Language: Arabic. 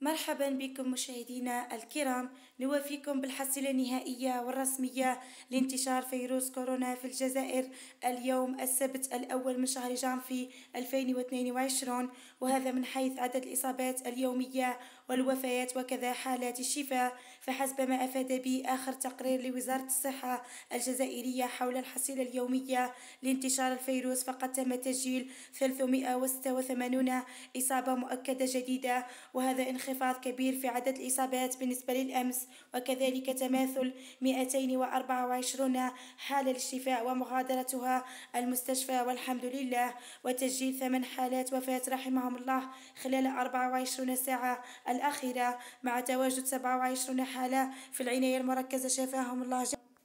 مرحبا بكم مشاهدينا الكرام نوافيكم بالحصيلة النهائية والرسمية لانتشار فيروس كورونا في الجزائر اليوم السبت الأول من شهر جانفي 2022 وهذا من حيث عدد الإصابات اليومية والوفيات وكذا حالات الشفاء فحسب ما أفاد به آخر تقرير لوزارة الصحة الجزائرية حول الحصيلة اليومية لانتشار الفيروس فقد تم تسجيل 386 إصابة مؤكدة جديدة وهذا إن انخفاض كبير في عدد الإصابات بالنسبة للأمس وكذلك تماثل 224 حالة للشفاء ومغادرتها المستشفى والحمد لله وتسجيل ثمان حالات وفاة رحمهم الله خلال 24 ساعة الأخيرة مع تواجد 27 حالة في العناية المركزة شفاهم الله جميعا